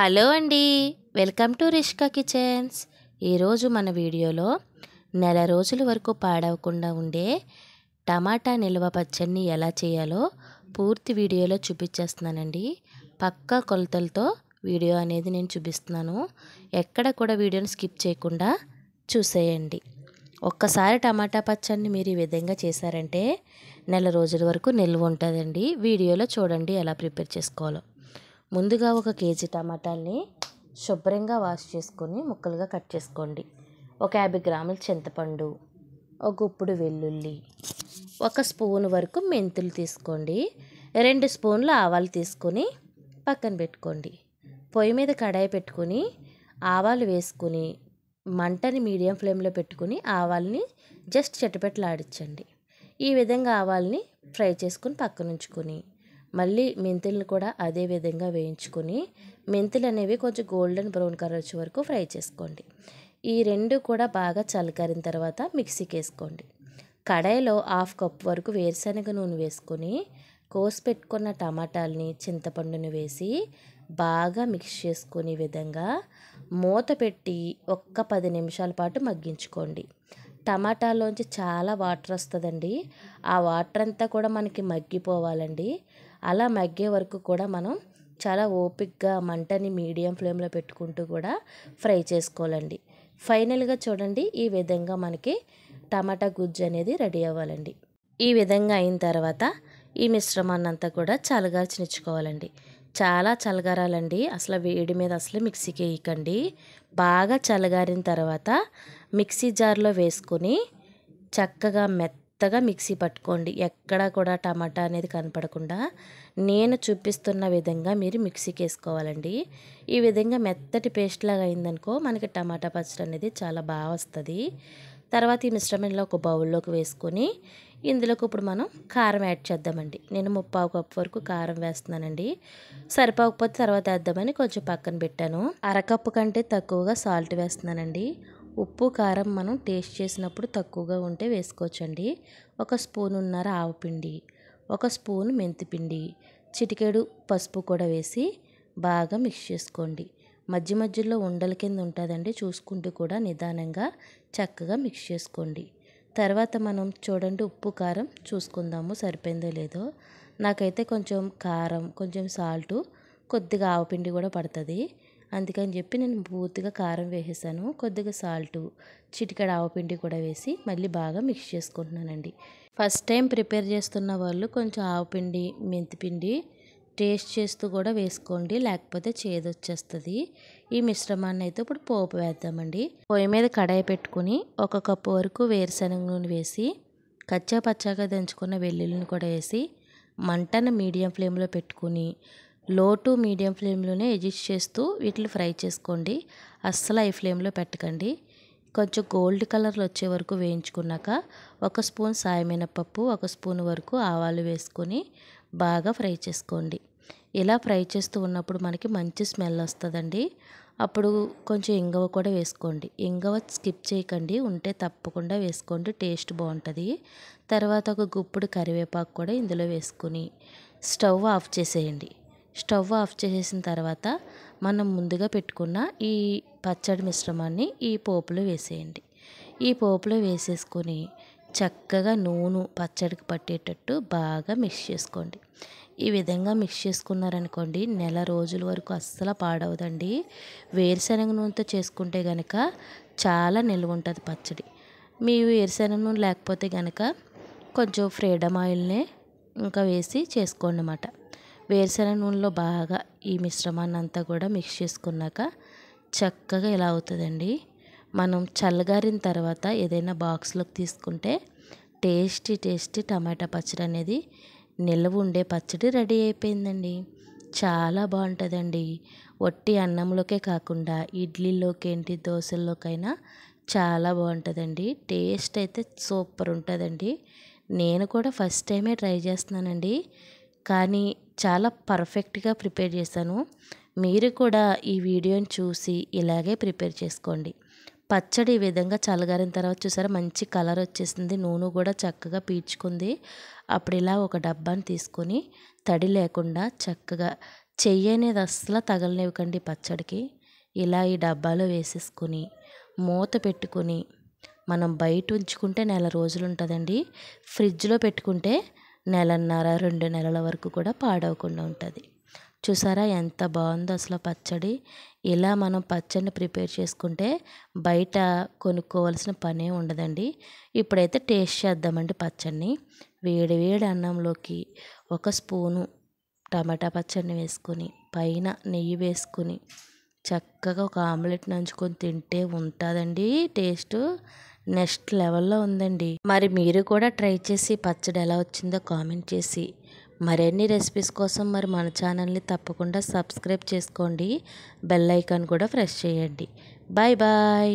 hello అండి welcome to రిష్కా kitchens ఈరోజు మన వీడియోలో నెల రోజుల వరకు పాడవకుండా ఉండే టమాటా నిల్వ పచ్చడిని ఎలా చేయాలో పూర్తి వీడియోలో చూపించేస్తున్నానండి పక్కా కొలతలతో వీడియో అనేది నేను చూపిస్తున్నాను ఎక్కడ కూడా వీడియోని స్కిప్ చేయకుండా చూసేయండి ఒక్కసారి టమాటా పచ్చడిని మీరు ఈ విధంగా చేశారంటే నెల రోజుల వరకు నిల్వ ఉంటుందండి వీడియోలో చూడండి ఎలా ప్రిపేర్ చేసుకోవాలో ముందుగా ఒక కేజీ టమాటాల్ని శుభ్రంగా వాష్ చేసుకొని ముక్కలుగా కట్ చేసుకోండి ఒక యాభై గ్రాముల చింతపండు ఒక గుప్పుడు వెల్లుల్లి ఒక స్పూన్ వరకు మెంతులు తీసుకోండి రెండు స్పూన్లు ఆవాలు తీసుకొని పక్కన పెట్టుకోండి పొయ్యి మీద కడాయి పెట్టుకొని ఆవాలు వేసుకుని మంటని మీడియం ఫ్లేమ్లో పెట్టుకుని ఆవాల్ని జస్ట్ చెట్టుపెట్టలాడించండి ఈ విధంగా ఆవాల్ని ఫ్రై చేసుకుని పక్కనుంచుకొని మళ్ళీ మెంతులను కూడా అదే విధంగా వేయించుకొని మెంతులు అనేవి కొంచెం గోల్డెన్ బ్రౌన్ కలర్ వచ్చే వరకు ఫ్రై చేసుకోండి ఈ రెండు కూడా బాగా చల్లకరిన తర్వాత మిక్సీకి వేసుకోండి కడాయిలో హాఫ్ కప్ వరకు వేరుశనగ నూనె వేసుకొని కోసి పెట్టుకున్న టమాటాలని చింతపండుని వేసి బాగా మిక్స్ చేసుకునే విధంగా మూత పెట్టి ఒక్క పది నిమిషాల పాటు మగ్గించుకోండి టమాటాలోంచి చాలా వాటర్ వస్తుందండి ఆ వాటర్ అంతా కూడా మనకి మగ్గిపోవాలండి అలా మగ్గే వరకు కూడా మనం చాలా ఓపిక్గా మంటని మీడియం ఫ్లేమ్లో పెట్టుకుంటూ కూడా ఫ్రై చేసుకోవాలండి ఫైనల్గా చూడండి ఈ విధంగా మనకి టమాటా గుజ్జు అనేది రెడీ అవ్వాలండి ఈ విధంగా అయిన తర్వాత ఈ మిశ్రమాన్నంతా కూడా చల్లగార్చినిచ్చుకోవాలండి చాలా చలగారాలండి అసలు వేడి మీద అసలు మిక్సీకి వేయకండి బాగా చలగారిన తర్వాత మిక్సీ జార్లో వేసుకొని చక్కగా మెత్త మెత్తగా మిక్సీ పట్టుకోండి ఎక్కడా కూడా టమాటా అనేది కనపడకుండా నేను చూపిస్తున్న విధంగా మీరు మిక్సీకి వేసుకోవాలండి ఈ విధంగా మెత్తటి పేస్ట్ లాగా అయిందనుకో మనకి టమాటా పచ్చడి అనేది చాలా బాగా వస్తుంది తర్వాత ఈ మిశ్రమంలో ఒక బౌల్లోకి వేసుకొని ఇందులోకి ఇప్పుడు మనం కారం యాడ్ చేద్దామండి నేను ముప్పావు కప్పు వరకు కారం వేస్తున్నానండి సరిపోకపోతే తర్వాత వేద్దామని కొంచెం పక్కన పెట్టాను అరకప్పు కంటే తక్కువగా సాల్ట్ వేస్తున్నానండి ఉప్పు కారం మనం టేస్ట్ చేసినప్పుడు తక్కువగా ఉంటే వేసుకోవచ్చండి ఒక స్పూన్ ఉన్నర ఆవపిండి ఒక స్పూన్ మెంతిపిండి చిటికెడు పసుపు కూడా వేసి బాగా మిక్స్ చేసుకోండి మధ్య మధ్యలో ఉండల కింద ఉంటుందండి చూసుకుంటూ కూడా నిదానంగా చక్కగా మిక్స్ చేసుకోండి తర్వాత మనం చూడండి ఉప్పు కారం చూసుకుందాము సరిపోయిందో లేదో నాకైతే కొంచెం కారం కొంచెం సాల్టు కొద్దిగా ఆవపిండి కూడా పడుతుంది అందుకని చెప్పి నేను పూర్తిగా కారం వేసేసాను కొద్దిగా సాల్టు చిటికడ ఆవపిండి కూడా వేసి మళ్ళీ బాగా మిక్స్ చేసుకుంటున్నానండి ఫస్ట్ టైం ప్రిపేర్ చేస్తున్న వాళ్ళు కొంచెం ఆవపిండి మెంతిపిండి టేస్ట్ చేస్తూ కూడా వేసుకోండి లేకపోతే చేదు వచ్చేస్తుంది ఈ మిశ్రమాన్ని అయితే ఇప్పుడు పోపు వేద్దామండి పొయ్యి మీద కడాయి పెట్టుకుని ఒక కప్పు వరకు వేరుశనగ నూనె వేసి కచ్చా పచ్చాగా దంచుకున్న వెల్లుల్లిని కూడా వేసి మంటను మీడియం ఫ్లేమ్లో పెట్టుకుని లో టు మీడియం ఫ్లేమ్లోనే ఎజిస్ట్ చేస్తూ వీటిని ఫ్రై చేసుకోండి అస్సలు హై ఫ్లేమ్లో పెట్టకండి కొంచెం గోల్డ్ కలర్లు వచ్చే వరకు వేయించుకున్నాక ఒక స్పూన్ పప్పు ఒక స్పూన్ వరకు ఆవాలు వేసుకొని బాగా ఫ్రై చేసుకోండి ఇలా ఫ్రై చేస్తూ ఉన్నప్పుడు మనకి మంచి స్మెల్ వస్తుందండి అప్పుడు కొంచెం ఇంగవ కూడా వేసుకోండి ఇంగవ స్కిప్ చేయకండి ఉంటే తప్పకుండా వేసుకోండి టేస్ట్ బాగుంటుంది తర్వాత ఒక గుప్పుడు కరివేపాకు కూడా ఇందులో వేసుకుని స్టవ్ ఆఫ్ చేసేయండి స్టవ్ ఆఫ్ చేసేసిన తర్వాత మనం ముందుగా పెట్టుకున్న ఈ పచ్చడి మిశ్రమాన్ని ఈ పోపులో వేసేయండి ఈ పోపులో వేసేసుకొని చక్కగా నూనె పచ్చడికి పట్టేటట్టు బాగా మిక్స్ చేసుకోండి ఈ విధంగా మిక్స్ చేసుకున్నారనుకోండి నెల రోజుల వరకు అస్సలు పాడవదండి వేరుశనగ నూనెతో చేసుకుంటే కనుక చాలా నిల్వ ఉంటుంది పచ్చడి మీ వేరుశనగ నూనె లేకపోతే కనుక కొంచెం ఫ్రీడమ్ ఆయిల్నే ఇంకా వేసి చేసుకోండి అన్నమాట వేరుశనగ నూనెలో బాగా ఈ మిశ్రమాన్ని అంతా కూడా మిక్స్ చేసుకున్నాక చక్కగా ఇలా అవుతుందండి మనం చల్లగారిన తర్వాత ఏదైనా బాక్స్లోకి తీసుకుంటే టేస్టీ టేస్టీ టమాటా పచ్చడి అనేది నిల్వ ఉండే పచ్చడి రెడీ అయిపోయిందండి చాలా బాగుంటుందండి వట్టి అన్నంలోకే కాకుండా ఇడ్లీలోకి ఏంటి దోశల్లోకైనా చాలా బాగుంటుందండి టేస్ట్ అయితే సూపర్ ఉంటుందండి నేను కూడా ఫస్ట్ టైమే ట్రై చేస్తున్నానండి కానీ చాలా పర్ఫెక్ట్గా ప్రిపేర్ చేశాను మీరు కూడా ఈ వీడియోని చూసి ఇలాగే ప్రిపేర్ చేసుకోండి పచ్చడి ఈ విధంగా చల్లగారిన తర్వాత చూసారా మంచి కలర్ వచ్చేసింది నూనె కూడా చక్కగా పీల్చుకుంది అప్పుడు ఇలా ఒక డబ్బాని తీసుకొని తడి లేకుండా చక్కగా చెయ్యి అనేది అస్సలు తగలనివ్వకండి పచ్చడికి ఇలా ఈ డబ్బాలో వేసేసుకొని మూత పెట్టుకొని మనం బయట ఉంచుకుంటే నెల రోజులు ఉంటుందండి ఫ్రిడ్జ్లో పెట్టుకుంటే నెలన్నర రెండు నెలల వరకు కూడా పాడవకుండా ఉంటుంది చూసారా ఎంత బాగుందో అసలు పచ్చడి ఇలా మనం పచ్చడిని ప్రిపేర్ చేసుకుంటే బయట కొనుక్కోవాల్సిన పనే ఉండదండి ఇప్పుడైతే టేస్ట్ చేద్దామండి పచ్చడిని వేడి వేడి అన్నంలోకి ఒక స్పూను టమాటా పచ్చడిని వేసుకొని పైన నెయ్యి వేసుకొని చక్కగా ఒక ఆమ్లెట్ నంచుకొని తింటే ఉంటుందండి టేస్టు నెక్స్ట్ లెవెల్లో ఉందండి మరి మీరు కూడా ట్రై చేసి పచ్చడి ఎలా వచ్చిందో కామెంట్ చేసి మరిన్ని రెసిపీస్ కోసం మరి మన ఛానల్ని తప్పకుండా సబ్స్క్రైబ్ చేసుకోండి బెల్ ఐకాన్ కూడా ప్రెస్ చేయండి బాయ్ బాయ్